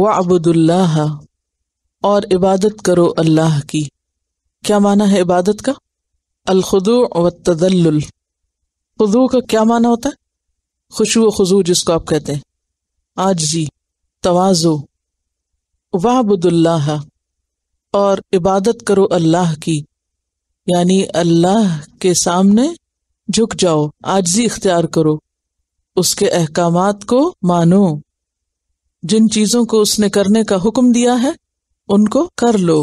वाबुदुल्लाह और इबादत करो अल्लाह की क्या माना है इबादत का अलखदू व तदल खुदू का क्या माना होता है खुशू खजू जिसको आप कहते हैं आज जी तोज़ो वाबुदुल्लाह और इबादत करो अल्लाह की यानी अल्लाह के सामने झुक जाओ आजजी इख्तियार करो उसके अहकाम को मानो जिन चीजों को उसने करने का हुक्म दिया है उनको कर लो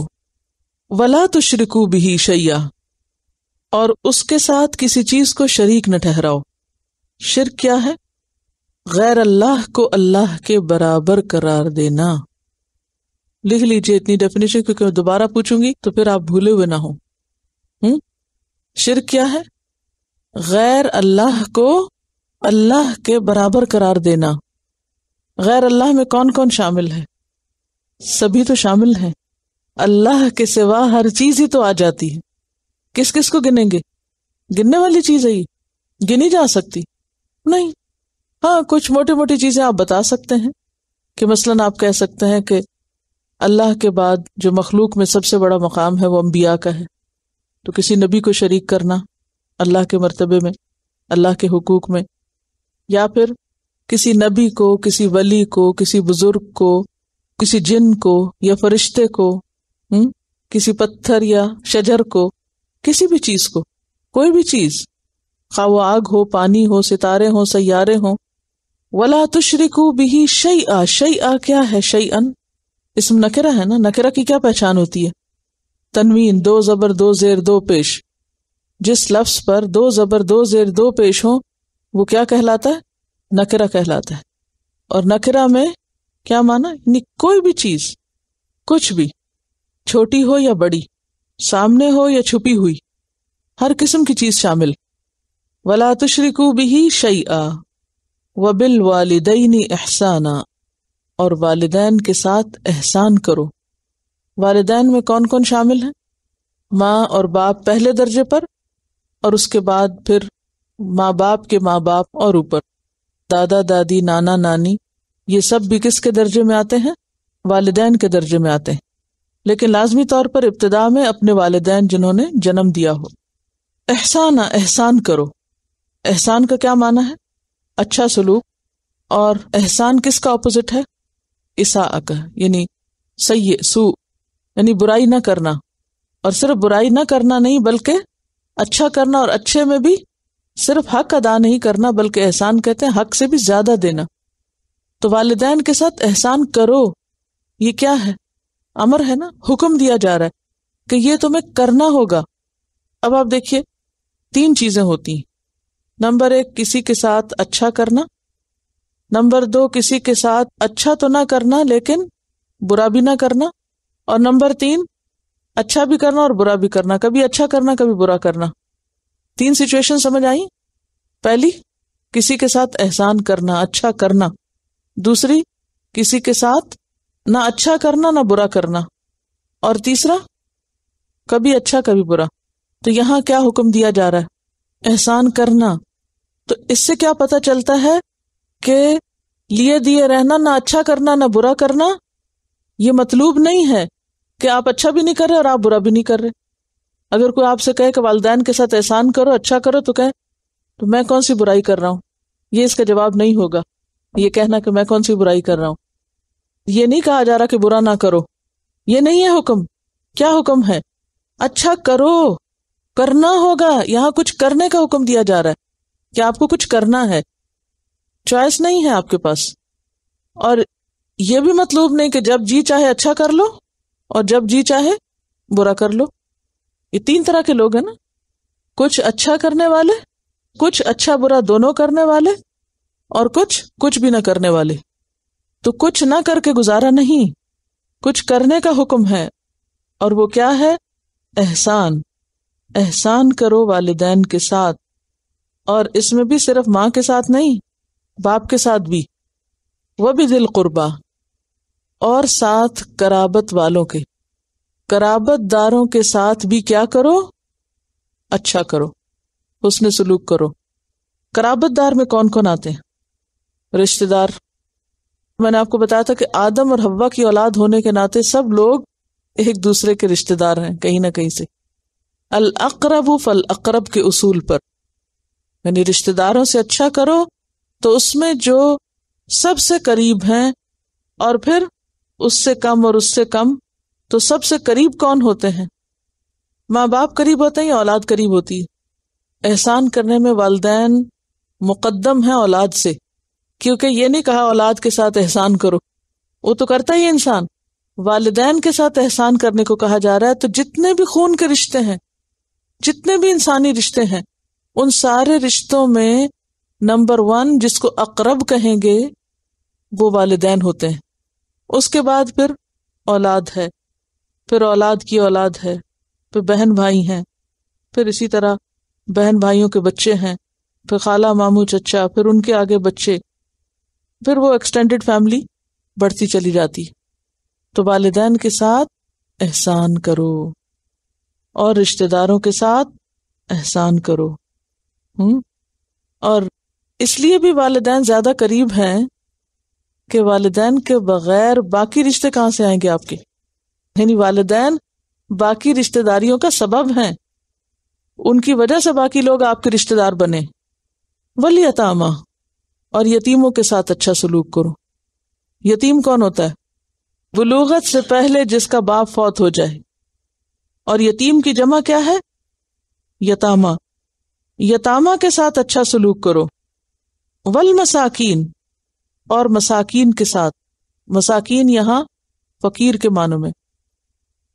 वला तो श्रिकू भी शैया और उसके साथ किसी चीज को शरीक न ठहराओ शिर क्या है गैर अल्लाह को अल्लाह के बराबर करार देना लिख लीजिए इतनी डेफिनेशन क्योंकि दोबारा पूछूंगी तो फिर आप भूले हुए ना हो हम्म? शिर क्या है गैर अल्लाह को अल्लाह के बराबर करार देना गैर अल्लाह में कौन कौन शामिल है सभी तो शामिल हैं अल्लाह के सिवा हर चीज ही तो आ जाती है किस किस को गिनेंगे गिनने वाली चीज है ये गिनी जा सकती नहीं हाँ कुछ मोटी मोटी चीजें आप बता सकते हैं कि मसलन आप कह सकते हैं कि अल्लाह के बाद जो मखलूक में सबसे बड़ा मकाम है वो अम्बिया का है तो किसी नबी को शरीक करना अल्लाह के मरतबे में अल्लाह के हकूक में या फिर किसी नबी को किसी वली को किसी बुजुर्ग को किसी जिन को या फरिश्ते को हुँ? हम्म, किसी पत्थर या शजर को किसी भी चीज को कोई भी चीज खा वो आग हो पानी हो सितारे हो सारे हो वला तुशरिकू बिही शई आ शई आ क्या है शई अन इसम नकेरा है ना नकरा की क्या पहचान होती है तनवीन दो जबर दो जेर दो पेश जिस लफ्स पर दो जबर दो जेर दो पेश हो वो क्या कहलाता है नकरा कहलाता है और नकरा में क्या माना यानी कोई भी चीज कुछ भी छोटी हो या बड़ी सामने हो या छुपी हुई हर किस्म की चीज शामिल वला तुशरिकू भी शई आ वबिल वालदनी एहसाना और वालदेन के साथ एहसान करो वालदेन में कौन कौन शामिल है माँ और बाप पहले दर्जे पर और उसके बाद फिर माँ बाप के माँ बाप और ऊपर दादा दादी नाना नानी ये सब भी किसके दर्जे में आते हैं वालदेन के दर्जे में आते हैं लेकिन लाजमी तौर पर इब्तदा में अपने वालदेन जिन्होंने जन्म दिया हो एहसान एहसान करो एहसान का क्या माना है अच्छा सलूक और एहसान किसका ऑपोजिट है ईसा अक यानी सही सु यानी बुराई ना करना और सिर्फ बुराई ना करना नहीं बल्कि अच्छा करना और अच्छे में भी सिर्फ हक अदा नहीं करना बल्कि एहसान कहते हैं हक से भी ज्यादा देना तो वालदेन के साथ एहसान करो ये क्या है अमर है ना हुक्म दिया जा रहा है कि ये तुम्हें करना होगा अब आप देखिए तीन चीजें होती हैं नंबर एक किसी के साथ अच्छा करना नंबर दो किसी के साथ अच्छा तो ना करना लेकिन बुरा भी ना करना और नंबर तीन अच्छा भी करना और बुरा भी करना कभी अच्छा करना कभी बुरा करना तीन सिचुएशन समझ आई पहली किसी के साथ एहसान करना अच्छा करना दूसरी किसी के साथ ना अच्छा करना ना बुरा करना और तीसरा कभी अच्छा कभी बुरा तो यहां क्या हुक्म दिया जा रहा है एहसान करना तो इससे क्या पता चलता है कि लिए दिए रहना ना अच्छा करना ना बुरा करना ये मतलूब नहीं है कि आप अच्छा भी नहीं कर रहे और आप बुरा भी नहीं कर रहे अगर कोई आपसे कहे कि वालदेन के साथ एहसान करो अच्छा करो तो कहें तो मैं कौन सी बुराई कर रहा हूँ ये इसका जवाब नहीं होगा ये कहना कि मैं कौन सी बुराई कर रहा हूँ ये नहीं कहा जा रहा कि बुरा ना करो ये नहीं है हुक्म क्या हुक्म है अच्छा करो करना होगा यहाँ कुछ करने का हुक्म दिया जा रहा है कि आपको कुछ करना है चॉइस नहीं है आपके पास और यह भी मतलूब नहीं कि जब जी चाहे अच्छा कर लो और जब जी चाहे बुरा कर लो ये तीन तरह के लोग हैं ना कुछ अच्छा करने वाले कुछ अच्छा बुरा दोनों करने वाले और कुछ कुछ भी ना करने वाले तो कुछ ना करके गुजारा नहीं कुछ करने का हुक्म है और वो क्या है एहसान एहसान करो वालदेन के साथ और इसमें भी सिर्फ माँ के साथ नहीं बाप के साथ भी वह भी दिल कुर्बा और साथ कराबत वालों के कराबत दारों के साथ भी क्या करो अच्छा करो उसने सलूक करो कराबत दार में कौन कौन आते हैं रिश्तेदार मैंने आपको बताया था कि आदम और हवा की औलाद होने के नाते सब लोग एक दूसरे के रिश्तेदार हैं कहीं ना कहीं से अल अकरब फल अकरब के उसूल पर यानी रिश्तेदारों से अच्छा करो तो उसमें जो सबसे करीब हैं और फिर उससे कम और उससे कम तो सबसे करीब कौन होते हैं माँ बाप करीब होते हैं या औलाद करीब होती है एहसान करने में वालदेन मुकदम है औलाद से क्योंकि ये नहीं कहा औलाद के साथ एहसान करो वो तो करता ही इंसान वालदेन के साथ एहसान करने को कहा जा रहा है तो जितने भी खून के रिश्ते हैं जितने भी इंसानी रिश्ते हैं उन सारे रिश्तों में नंबर वन जिसको अकरब कहेंगे वो वालदेन होते हैं उसके बाद फिर औलाद है फिर औलाद की औलाद है फिर बहन भाई हैं फिर इसी तरह बहन भाइयों के बच्चे हैं फिर खाला मामू चचा फिर उनके आगे बच्चे फिर वो एक्सटेंडेड फैमिली बढ़ती चली जाती तो वालदेन के साथ एहसान करो और रिश्तेदारों के साथ एहसान करो हम्म और इसलिए भी वालदेन ज्यादा करीब हैं कि वालदेन के बगैर बाकी रिश्ते कहाँ से आएंगे आपके यानी वालदेन बाकी रिश्तेदारियों का सबब हैं उनकी वजह से बाकी लोग आपके रिश्तेदार बने वली यतामा और यतीमों के साथ अच्छा सलूक करो यतीम कौन होता है बलूगत से पहले जिसका बाप फौत हो जाए और यतीम की जमा क्या है यतामा यतामा के साथ अच्छा सलूक करो वल मसाकीन और मसाकीन के साथ मसाकीन यहां फकीर के मानों में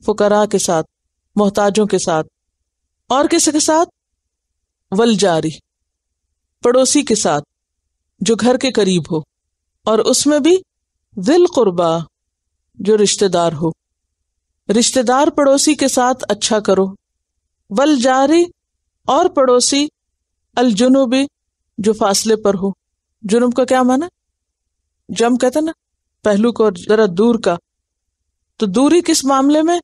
फुकरा के साथ मोहताजों के साथ और किसी के साथ वलजारी पड़ोसी के साथ जो घर के करीब हो और उसमें भी दिल कुर्बा जो रिश्तेदार हो रिश्तेदार पड़ोसी के साथ अच्छा करो वल जारी और पड़ोसी अलजुनूबी जो फासले पर हो जुनूब का क्या माना जम कहते ना पहलू को और जरा दूर का तो दूरी किस मामले में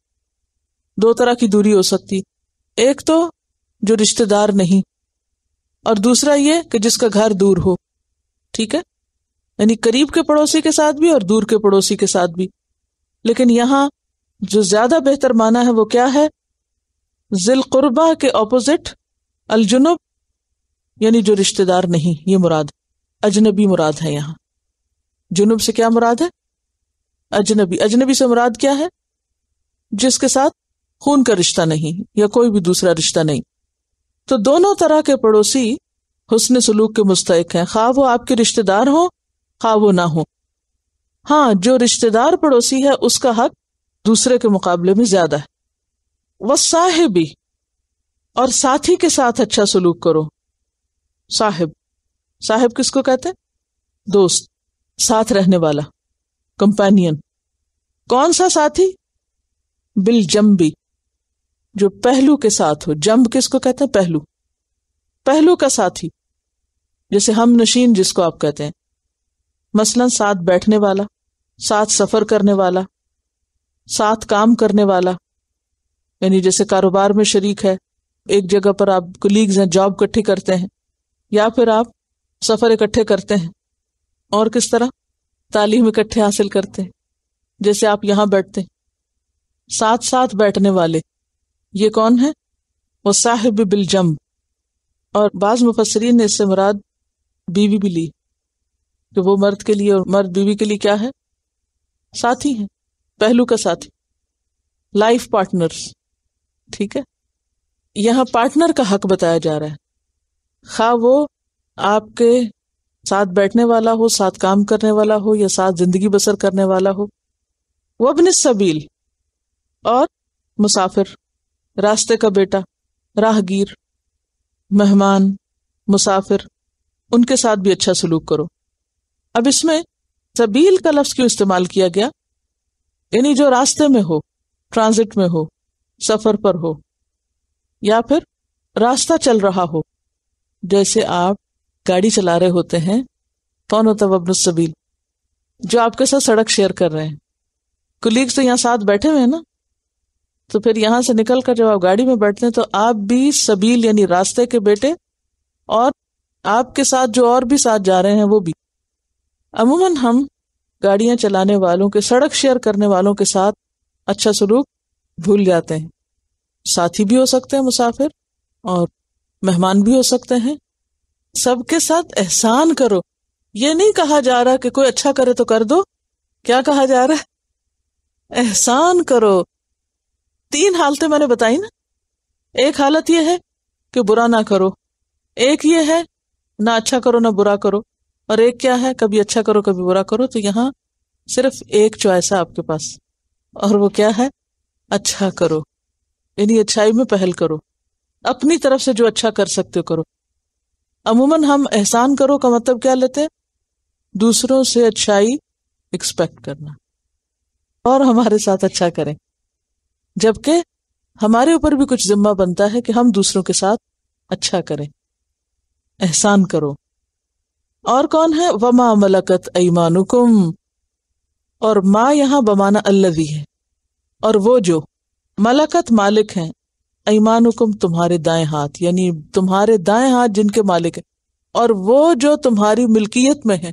दो तरह की दूरी हो सकती एक तो जो रिश्तेदार नहीं और दूसरा ये कि जिसका घर दूर हो ठीक है यानी करीब के पड़ोसी के साथ भी और दूर के पड़ोसी के साथ भी लेकिन यहां जो ज्यादा बेहतर माना है वो क्या है जिल कुर्बा के ऑपोजिट अलजुनुब यानी जो रिश्तेदार नहीं ये मुराद अजनबी मुराद है यहाँ जुनूब से क्या मुराद है अजनबी अजनबी से मुराद क्या है जिसके साथ खून का रिश्ता नहीं या कोई भी दूसरा रिश्ता नहीं तो दोनों तरह के पड़ोसी हुसन सलूक के मुस्तक हैं खा वो आपके रिश्तेदार हो खा वो ना हो हाँ जो रिश्तेदार पड़ोसी है उसका हक दूसरे के मुकाबले में ज्यादा है वह साहेबी और साथी के साथ अच्छा सलूक करो साहेब साहेब किसको कहते हैं दोस्त साथ रहने वाला कंपेनियन कौन सा साथी बिल जम्बी जो पहलू के साथ हो जम्ब किसको कहते हैं पहलू पहलू का साथी जैसे हम नशीन जिसको आप कहते हैं मसलन साथ बैठने वाला साथ सफर करने वाला साथ काम करने वाला यानी जैसे कारोबार में शरीक है एक जगह पर आप कुलीग्स हैं जॉब इकट्ठी करते हैं या फिर आप सफर इकट्ठे करते हैं और किस तरह तालीम इकट्ठे हासिल करते जैसे आप यहां बैठते साथ साथ बैठने वाले ये कौन है वो साहिब बिलजम और बाज मुफसरीन ने इससे मुराद बीवी भी ली कि वो मर्द के लिए और मर्द बीवी के लिए क्या है साथी है पहलू का साथी लाइफ पार्टनर्स ठीक है यहाँ पार्टनर का हक बताया जा रहा है खा वो आपके साथ बैठने वाला हो साथ काम करने वाला हो या साथ जिंदगी बसर करने वाला हो वबन सबील और मुसाफिर रास्ते का बेटा राहगीर मेहमान मुसाफिर उनके साथ भी अच्छा सलूक करो अब इसमें सबील का लफ्ज़ क्यों इस्तेमाल किया गया यानी जो रास्ते में हो ट्रांजिट में हो सफर पर हो या फिर रास्ता चल रहा हो जैसे आप गाड़ी चला रहे होते हैं कौन होता है जो आपके साथ सड़क शेयर कर रहे हैं कुलीग्स तो यहाँ साथ बैठे हुए हैं ना तो फिर यहां से निकल कर जब आप गाड़ी में बैठते हैं तो आप भी सबील यानी रास्ते के बेटे और आपके साथ जो और भी साथ जा रहे हैं वो भी अमूमन हम गाड़ियां चलाने वालों के सड़क शेयर करने वालों के साथ अच्छा सलूक भूल जाते हैं साथी भी हो सकते हैं मुसाफिर और मेहमान भी हो सकते हैं सबके साथ एहसान करो ये नहीं कहा जा रहा कि कोई अच्छा करे तो कर दो क्या कहा जा रहा है एहसान करो तीन हालतें मैंने बताई ना एक हालत यह है कि बुरा ना करो एक ये है ना अच्छा करो ना बुरा करो और एक क्या है कभी अच्छा करो कभी बुरा करो तो यहाँ सिर्फ एक चॉइस है आपके पास और वो क्या है अच्छा करो इन्हीं अच्छाई में पहल करो अपनी तरफ से जो अच्छा कर सकते हो करो अमूमन हम एहसान करो का मतलब क्या लेते हैं दूसरों से अच्छाई एक्सपेक्ट करना और हमारे साथ अच्छा करें जबकि हमारे ऊपर भी कुछ जिम्मा बनता है कि हम दूसरों के साथ अच्छा करें एहसान करो और कौन है वमा मलकत ऐमानुकुम और माँ यहां बमाना अल्लवी है और वो जो मलकत मालिक हैं ईमान हुक्म तुम्हारे दाएं हाथ यानी तुम्हारे दाएं हाथ जिनके मालिक है और वो जो तुम्हारी मिल्कियत में है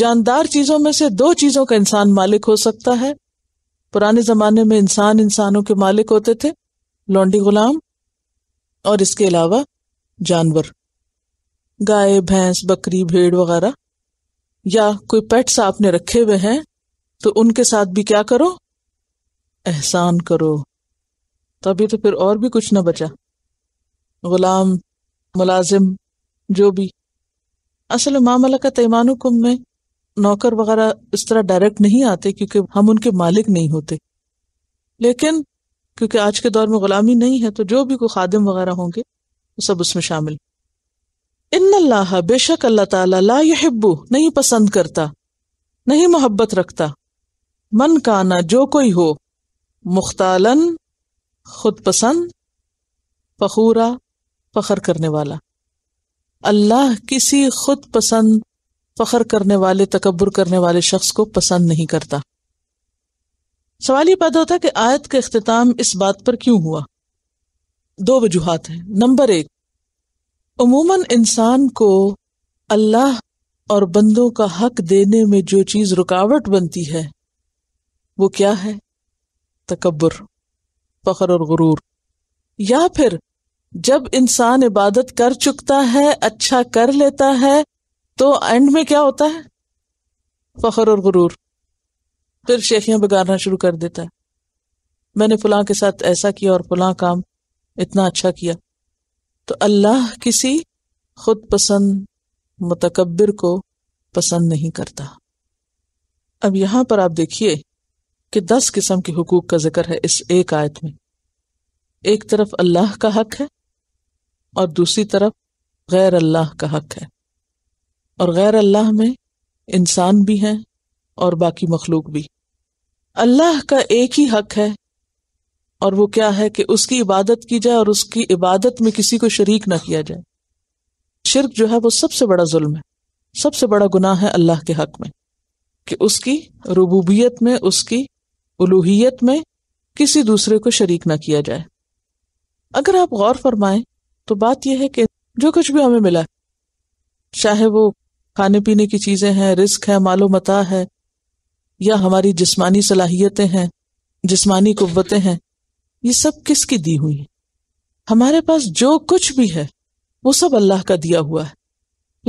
जानदार चीजों में से दो चीजों का इंसान मालिक हो सकता है पुराने जमाने में इंसान इंसानों के मालिक होते थे लौंडी गुलाम और इसके अलावा जानवर गाय भैंस बकरी भेड़ वगैरह या कोई पेट्स आपने रखे हुए हैं तो उनके साथ भी क्या करो एहसान करो तो अभी तो फिर और भी कुछ ना बचा गुलाम मुलाजिम जो भी असल मामला का तैमानुकुम में नौकर वगैरह इस तरह डायरेक्ट नहीं आते क्योंकि हम उनके मालिक नहीं होते लेकिन क्योंकि आज के दौर में गुलामी नहीं है तो जो भी कोई खादिम वगैरह होंगे वो सब उसमें शामिल इन अल्लाह बेशक अल्लाह ताला ला यहब्बू नहीं पसंद करता नहीं मोहब्बत रखता मन काना जो कोई हो मुख्तालन खुद पसंद फखूरा फखर करने वाला अल्लाह किसी खुद पसंद फखर करने वाले तकबर करने वाले शख्स को पसंद नहीं करता सवाल यह पैदा होता है कि आयत का अख्ताम इस बात पर क्यों हुआ दो वजूहत हैं नंबर एक उमूमन इंसान को अल्लाह और बंदों का हक देने में जो चीज रुकावट बनती है वो क्या है तकबर फखर और गुरूर या फिर जब इंसान इबादत कर चुकता है अच्छा कर लेता है तो एंड में क्या होता है फखर और गुरूर फिर शेखियां बिगाड़ना शुरू कर देता है मैंने फुला के साथ ऐसा किया और फुला काम इतना अच्छा किया तो अल्लाह किसी खुद पसंद मतकबर को पसंद नहीं करता अब यहां पर आप देखिए कि दस किस्म के हकूक का जिक्र है इस एक आयत में एक तरफ अल्लाह का हक है और दूसरी तरफ गैर अल्लाह का हक है और गैर अल्लाह में इंसान भी हैं और बाकी मखलूक भी अल्लाह का एक ही हक है और वो क्या है कि उसकी इबादत की जाए और उसकी इबादत में किसी को शरीक ना किया जाए शिरक जो है वो सबसे बड़ा जुल्म है सबसे बड़ा गुनाह है अल्लाह के हक में कि उसकी रबूबियत में उसकी उलूहियत में किसी दूसरे को शरीक ना किया जाए अगर आप गौर फरमाएं तो बात यह है कि जो कुछ भी हमें मिला चाहे वो खाने पीने की चीज़ें हैं रिस्क है मालो मता है या हमारी जिस्मानी सलाहियतें हैं जिस्मानी कुतें हैं ये सब किसकी दी हुई है हमारे पास जो कुछ भी है वो सब अल्लाह का दिया हुआ है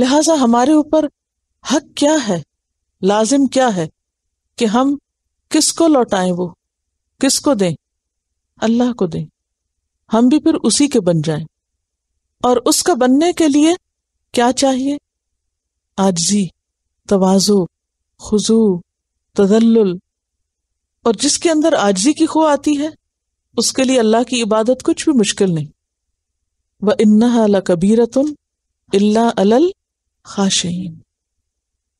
लिहाजा हमारे ऊपर हक क्या है लाजिम क्या है कि हम किसको लौटाएं वो किसको दें अल्लाह को दें हम भी फिर उसी के बन जाएं और उसका बनने के लिए क्या चाहिए आजजी तोज़ु खुजू तदल्ल और जिसके अंदर आजजी की खो आती है उसके लिए अल्लाह की इबादत कुछ भी मुश्किल नहीं व इन्ना कबीरतुन अल खाशीन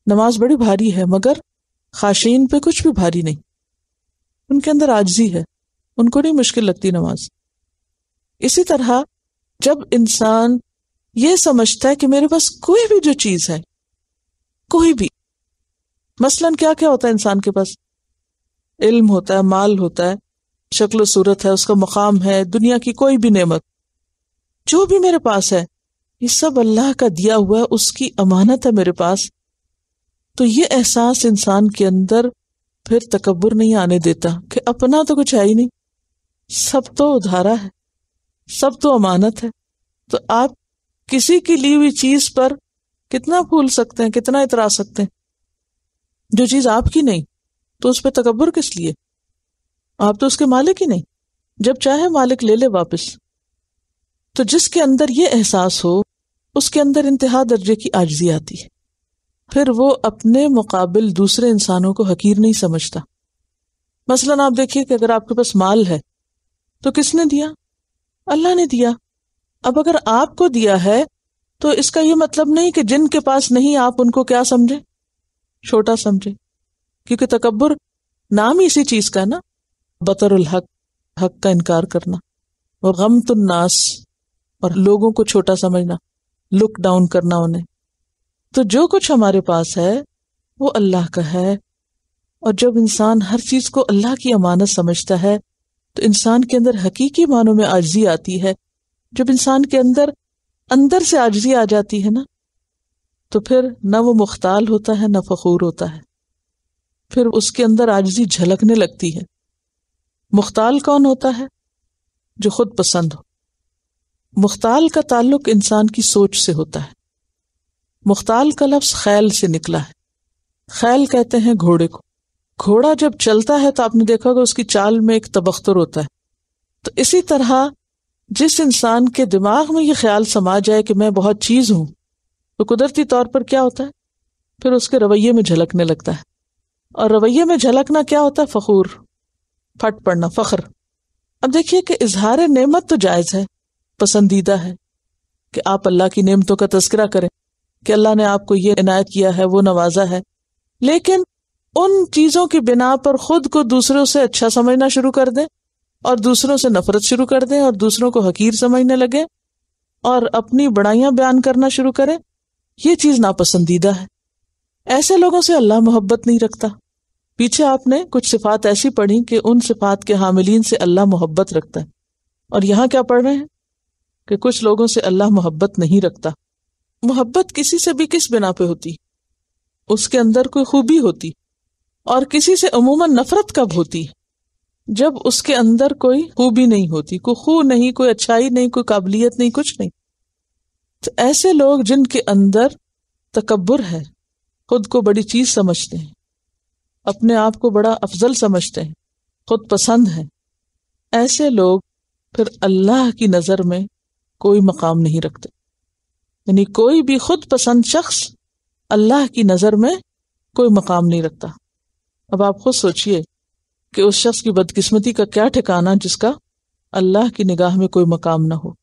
नमाज बड़ी भारी है मगर खाशीन पे कुछ भी भारी नहीं उनके अंदर आजजी है उनको नहीं मुश्किल लगती नमाज इसी तरह जब इंसान ये समझता है कि मेरे पास कोई भी जो चीज है कोई भी मसलन क्या क्या होता है इंसान के पास इल्म होता है माल होता है शक्ल सूरत है उसका मुकाम है दुनिया की कोई भी नेमत जो भी मेरे पास है ये सब अल्लाह का दिया हुआ है उसकी अमानत है मेरे पास तो ये एहसास इंसान के अंदर फिर तकबर नहीं आने देता कि अपना तो कुछ है ही नहीं सब तो उधारा है सब तो अमानत है तो आप किसी की ली हुई चीज पर कितना फूल सकते हैं कितना इतरा सकते हैं जो चीज आपकी नहीं तो उस पर तकबर किस लिए आप तो उसके मालिक ही नहीं जब चाहे मालिक ले ले वापस तो जिसके अंदर ये एहसास हो उसके अंदर इंतहा दर्जे की आजजी आती है फिर वो अपने मुकाबिल दूसरे इंसानों को हकीर नहीं समझता मसलन आप देखिए कि अगर आपके पास माल है तो किसने दिया अल्लाह ने दिया अब अगर आपको दिया है तो इसका यह मतलब नहीं कि जिनके पास नहीं आप उनको क्या समझे छोटा समझे क्योंकि तकबर नाम ही इसी चीज का है ना बतरुल हक हक का इनकार करना और गम नास और लोगों को छोटा समझना लुक डाउन करना उन्हें तो जो कुछ हमारे पास है वो अल्लाह का है और जब इंसान हर चीज को अल्लाह की अमानत समझता है तो इंसान के अंदर हकीकी मानों में आजी आती है जब इंसान के अंदर अंदर से आजी आ जाती है ना तो फिर ना वो मुख्ताल होता है ना फखूर होता है फिर उसके अंदर आजजी झलकने लगती है मुख्ताल कौन होता है जो खुद पसंद हो मुख्ताल का ताल्लुक इंसान की सोच से होता है मुख्ताल का लफ्ज खैल से निकला है खैल कहते हैं घोड़े को घोड़ा जब चलता है तो आपने देखा होगा उसकी चाल में एक तबख्तर होता है तो इसी तरह जिस इंसान के दिमाग में ये ख्याल समा जाए कि मैं बहुत चीज हूं तो कुदरती तौर पर क्या होता है फिर उसके रवैये में झलकने लगता है और रवैये में झलकना क्या होता है फखूर फट पड़ना फख्र अब देखिए कि इजहार नेमत तो जायज है पसंदीदा है कि आप अल्लाह की नेमतों का तस्करा करें कि अल्लाह ने आपको ये इनायत किया है वो नवाजा है लेकिन उन चीजों की बिना पर खुद को दूसरों से अच्छा समझना शुरू कर दें और दूसरों से नफरत शुरू कर दें और दूसरों को हकीर समझने लगे और अपनी बड़ाइयां बयान करना शुरू करें यह चीज नापसंदीदा है ऐसे लोगों से अल्लाह मोहब्बत नहीं रखता पीछे आपने कुछ सिफात ऐसी पढ़ी कि उन सिफात के हामिलीन से अल्लाह मोहब्बत रखता है और यहाँ क्या पढ़ रहे हैं कि कुछ लोगों से अल्लाह मोहब्बत नहीं रखता मोहब्बत किसी से भी किस बिना पे होती उसके अंदर कोई खूबी होती और किसी से अमूमन नफरत कब होती जब उसके अंदर कोई खूबी नहीं होती कोई खू नहीं कोई अच्छाई नहीं कोई काबिलियत नहीं कुछ नहीं तो ऐसे लोग जिनके अंदर तकबर है खुद को बड़ी चीज समझते हैं अपने आप को बड़ा अफजल समझते हैं खुद पसंद है ऐसे लोग फिर अल्लाह की नजर में कोई मकाम नहीं रखते यानी कोई भी खुद पसंद शख्स अल्लाह की नजर में कोई मकाम नहीं रखता अब आप खुद सोचिए कि उस शख्स की बदकिस्मती का क्या ठिकाना जिसका अल्लाह की निगाह में कोई मकाम ना हो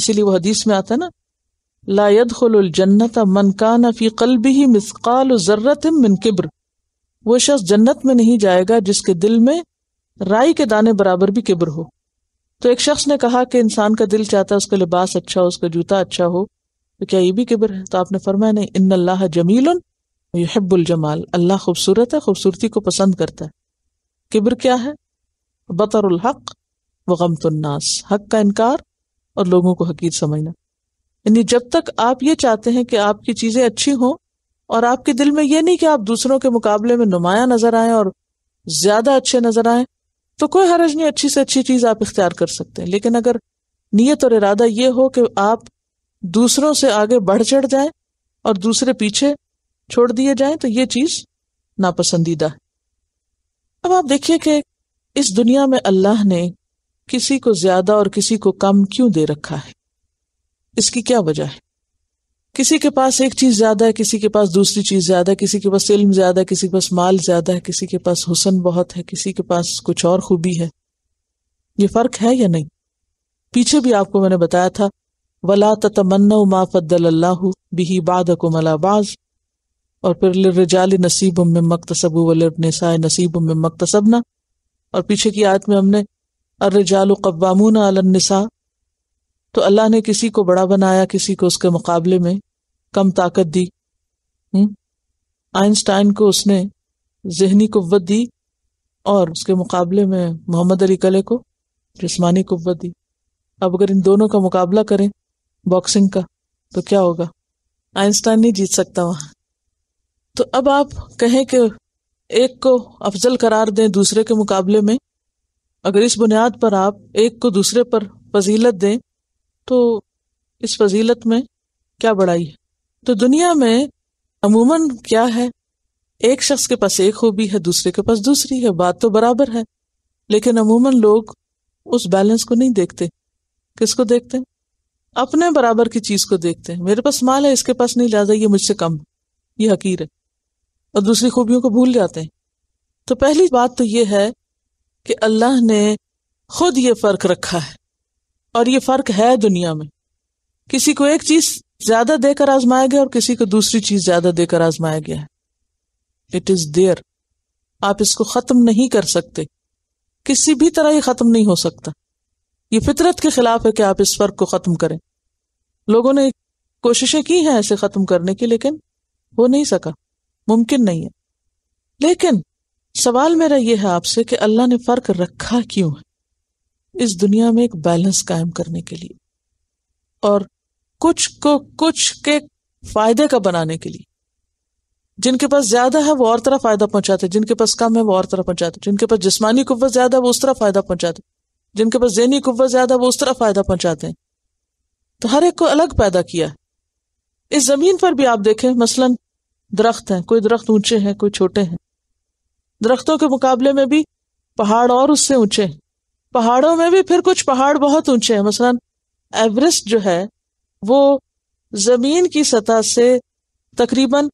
इसीलिए वो हदीस में आता ना लायद जन्नत मनकान फी कल भी मिसकाल जर्रत मिन किब्र वो शख्स जन्नत में नहीं जाएगा जिसके दिल में राई के दाने बराबर भी किब्र हो तो एक शख्स ने कहा कि इंसान का दिल चाहता है उसका लिबास अच्छा हो उसका जूता अच्छा हो तो क्या ये भी किबर है तो आपने फरमाया नहीं इन अल्लाह जमील यहब्बुल जमाल अल्लाह खूबसूरत है खूबसूरती को पसंद करता है किबर क्या है बतरुल हक व गमतुन्नास हक का इनकार और लोगों को हकीर समझना यानी जब तक आप ये चाहते हैं कि आपकी चीजें अच्छी हों और आपके दिल में ये नहीं कि आप दूसरों के मुकाबले में नुमाया नजर आए और ज्यादा अच्छे नजर आए तो कोई हरज नहीं अच्छी से अच्छी चीज आप इख्तियार कर सकते हैं लेकिन अगर नीयत और इरादा ये हो कि आप दूसरों से आगे बढ़ चढ़ जाए और दूसरे पीछे छोड़ दिए जाए तो ये चीज नापसंदीदा है अब आप देखिए कि इस दुनिया में अल्लाह ने किसी को ज्यादा और किसी को कम क्यों दे रखा है इसकी क्या वजह है किसी के पास एक चीज ज्यादा है किसी के पास दूसरी चीज ज्यादा है किसी के पास इल्म ज्यादा है किसी के पास माल ज्यादा है किसी के पास हुसन बहुत है किसी के पास कुछ और खूबी है ये फर्क है या नहीं पीछे भी आपको मैंने बताया था वला तमन्नो मा अल्लाह बिही बाद को और फिर लिरजाल नसीब में मकतसबू वलसाय नसीब में मकतसबना और पीछे की आयत में हमने अर्रजाल कब्बामून अलनसा तो अल्लाह ने किसी को बड़ा बनाया किसी को उसके मुकाबले में कम ताकत दी हम्म? आइंस्टाइन को उसने जहनी कुत दी और उसके मुकाबले में मोहम्मद अली कले को जिसमानी कुत दी अब अगर इन दोनों का मुकाबला करें बॉक्सिंग का तो क्या होगा आइंस्टाइन नहीं जीत सकता वहां तो अब आप कहें कि एक को अफजल करार दें दूसरे के मुकाबले में अगर इस बुनियाद पर आप एक को दूसरे पर फजीलत दें तो इस फजीलत में क्या बड़ाई है तो दुनिया में अमूमन क्या है एक शख्स के पास एक खूबी है दूसरे के पास दूसरी है बात तो बराबर है लेकिन अमूमन लोग उस बैलेंस को नहीं देखते किसको देखते हैं अपने बराबर की चीज को देखते हैं मेरे पास माल है इसके पास नहीं लिहाजा ये मुझसे कम ये हकीर है और दूसरी खूबियों को भूल जाते हैं तो पहली बात तो ये है कि अल्लाह ने खुद ये फर्क रखा है और ये फर्क है दुनिया में किसी को एक चीज ज्यादा देकर आजमाया गया और किसी को दूसरी चीज ज्यादा देकर आजमाया गया है इट इज देयर आप इसको खत्म नहीं कर सकते किसी भी तरह ये खत्म नहीं हो सकता ये फितरत के खिलाफ है कि आप इस फर्क को खत्म करें लोगों ने कोशिशें की हैं ऐसे खत्म करने की लेकिन हो नहीं सका मुमकिन नहीं है लेकिन सवाल मेरा यह है आपसे कि अल्लाह ने फर्क रखा क्यों है इस दुनिया में एक बैलेंस कायम करने के लिए और कुछ को कुछ के फायदे का बनाने के लिए जिनके पास ज्यादा है वो और तरह फायदा पहुंचाते जिनके पास कम है वो और तरह पहुंचाते जिनके पास जिसमानी कुत ज्यादा है वो उस तरह फायदा पहुंचाते जिनके पास जहनी कुत ज्यादा वो उस तरह फायदा पहुंचाते हैं तो हर एक को अलग पैदा किया इस जमीन पर भी आप देखें मसलन दरख्त हैं कोई दरख्त ऊंचे हैं कोई छोटे हैं दरख्तों के मुकाबले में भी पहाड़ और उससे ऊंचे हैं पहाड़ों में भी फिर कुछ पहाड़ बहुत ऊंचे हैं मसलन एवरेस्ट जो है वो जमीन की सतह से तकरीबन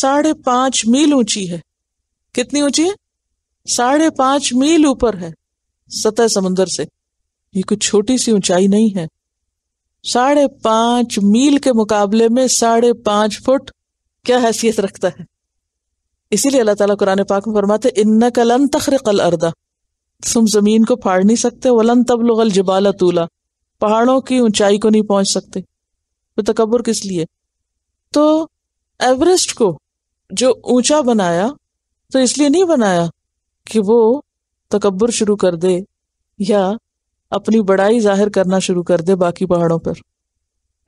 साढ़े पांच मील ऊंची है कितनी ऊंची है साढ़े पांच मील ऊपर है सतह समंदर से ये कुछ छोटी सी ऊंचाई नहीं है साढ़े पांच मील के मुकाबले में साढ़े पांच फुट क्या हैसियत रखता है इसीलिए अल्लाह ताला कुरान पाक में फरमाते इन्ना कलन तखरकल अर्दा तुम जमीन को फाड़ नहीं सकते वलन तब जबाल तूला पहाड़ों की ऊंचाई को नहीं पहुंच सकते तो तकबर किस लिए तो एवरेस्ट को जो ऊंचा बनाया तो इसलिए नहीं बनाया कि वो तकबर शुरू कर दे या अपनी बड़ाई जाहिर करना शुरू कर दे बाकी पहाड़ों पर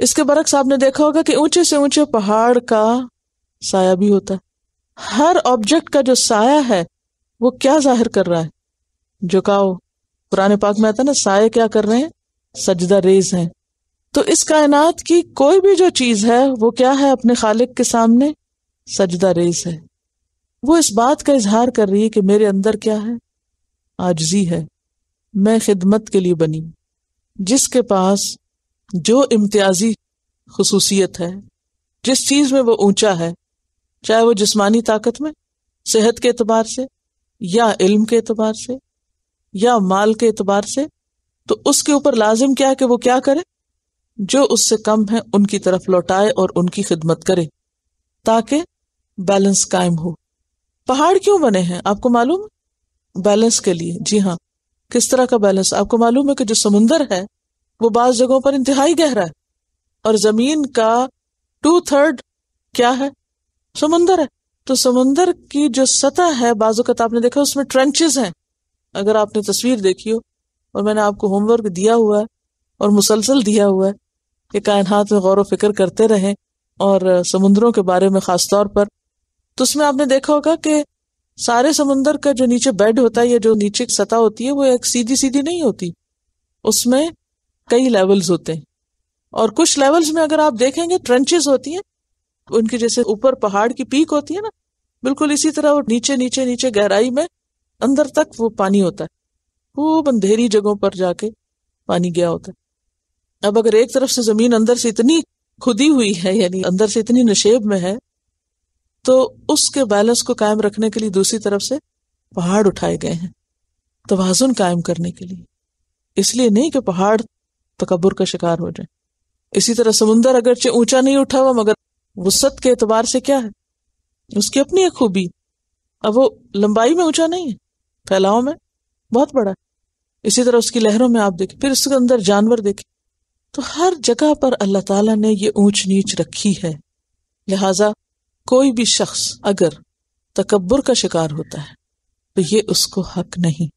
इसके बरक्स आपने देखा होगा कि ऊंचे से ऊंचे पहाड़ का साया भी होता है हर ऑब्जेक्ट का जो साया है वो क्या जाहिर कर रहा है झुकाओ पुराने पाक में आता है ना साये क्या कर रहे हैं सजदा रेज हैं तो इस कायनात की कोई भी जो चीज है वो क्या है अपने खालिक के सामने सजदा रेज है वो इस बात का इजहार कर रही है कि मेरे अंदर क्या है आजजी है मैं खिदमत के लिए बनी जिसके पास जो इम्तियाजी खसूसियत है जिस चीज़ में वो ऊंचा है चाहे वो जिस्मानी ताकत में सेहत के अतबार से या इल्म के अतबार से या माल के अतबार से तो उसके ऊपर लाजिम क्या है कि वो क्या करे जो उससे कम है उनकी तरफ लौटाए और उनकी खिदमत करे ताकि बैलेंस कायम हो पहाड़ क्यों बने हैं आपको मालूम बैलेंस के लिए जी हाँ किस तरह का बैलेंस आपको मालूम है कि जो समुन्दर है वो बाज जगहों पर इंतहाई गहरा है और जमीन का टू थर्ड क्या है समुंदर है तो समुन्दर की जो सतह है बाजुकत तो आपने देखा उसमें ट्रेंचेज हैं अगर आपने तस्वीर देखी हो और मैंने आपको होमवर्क दिया हुआ है और मुसलसल दिया हुआ है कि कायनात में गौर फिक्र करते रहें और समुन्द्रों के बारे में ख़ास तौर पर तो उसमें आपने देखा होगा कि सारे समुंदर का जो नीचे बेड होता है या जो नीचे सतह होती है वो एक सीधी सीधी नहीं होती उसमें कई लेवल्स होते हैं और कुछ लेवल्स में अगर आप देखेंगे ट्रेंचेस होती हैं उनके जैसे ऊपर पहाड़ की पीक होती है ना बिल्कुल इसी तरह वो नीचे नीचे नीचे गहराई में अंदर तक वो पानी होता है खूब अंधेरी जगहों पर जाके पानी गया होता है अब अगर एक तरफ से जमीन अंदर से इतनी खुदी हुई है यानी अंदर से इतनी नशेब में है तो उसके बैलेंस को कायम रखने के लिए दूसरी तरफ से पहाड़ उठाए गए हैं तोजुन कायम करने के लिए इसलिए नहीं कि पहाड़ तकबर का शिकार हो जाए इसी तरह समुंदर अगरचे ऊंचा नहीं उठा हुआ मगर वसत के एतबार से क्या है उसकी अपनी एक खूबी अब वो लंबाई में ऊंचा नहीं है फैलाव में बहुत बड़ा है इसी तरह उसकी लहरों में आप देखें फिर उसके अंदर जानवर देखें तो हर जगह पर अल्लाह ताला ने ये ऊंच नीच रखी है लिहाजा कोई भी शख्स अगर तकबर का शिकार होता है तो ये उसको हक नहीं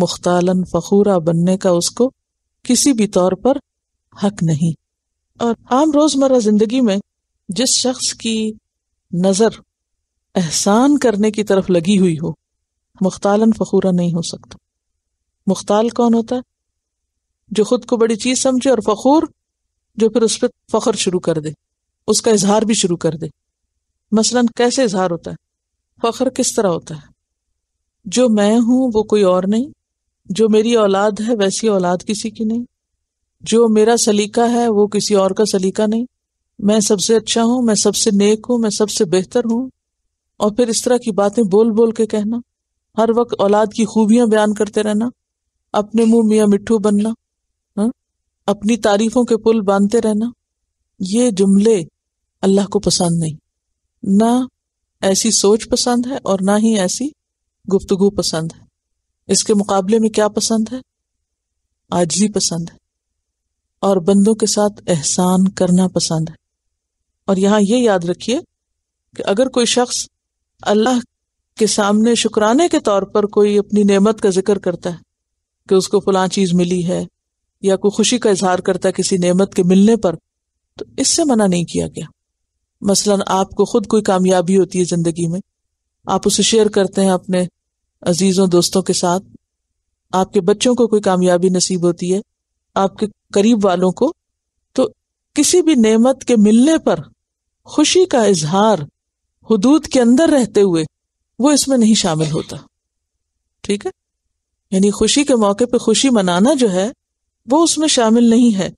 मुख्तालन फखूरा बनने का उसको किसी भी तौर पर हक नहीं और आम रोजमर्रा जिंदगी में जिस शख्स की नजर एहसान करने की तरफ लगी हुई हो मुख्तालन फखूरा नहीं हो सकता मुख्ताल कौन होता है जो खुद को बड़ी चीज समझे और फखूर जो फिर उस पर फखर शुरू कर दे उसका इजहार भी शुरू कर दे मसलन कैसे इजहार होता है फखर किस तरह होता है जो मैं हूं वो कोई और नहीं जो मेरी औलाद है वैसी औलाद किसी की नहीं जो मेरा सलीका है वो किसी और का सलीका नहीं मैं सबसे अच्छा हूं मैं सबसे नेक हूं मैं सबसे बेहतर हूं और फिर इस तरह की बातें बोल बोल के कहना हर वक्त औलाद की खूबियां बयान करते रहना अपने मुंह मियाँ मिट्टू बनना हा? अपनी तारीफों के पुल बांधते रहना ये जुमले अल्लाह को पसंद नहीं ना ऐसी सोच पसंद है और ना ही ऐसी गुफ्तगु पसंद है इसके मुकाबले में क्या पसंद है आजली पसंद है और बंदों के साथ एहसान करना पसंद है और यहां ये याद रखिए कि अगर कोई शख्स अल्लाह के सामने शुक्राने के तौर पर कोई अपनी नेमत का जिक्र करता है कि उसको फलां चीज मिली है या कोई खुशी का इजहार करता है किसी नेमत के मिलने पर तो इससे मना नहीं किया गया मसला आपको खुद कोई कामयाबी होती है जिंदगी में आप उसे शेयर करते हैं अपने अजीजों दोस्तों के साथ आपके बच्चों को कोई कामयाबी नसीब होती है आपके करीब वालों को तो किसी भी नेमत के मिलने पर खुशी का इजहार हदूद के अंदर रहते हुए वो इसमें नहीं शामिल होता ठीक है यानी खुशी के मौके पर खुशी मनाना जो है वो उसमें शामिल नहीं है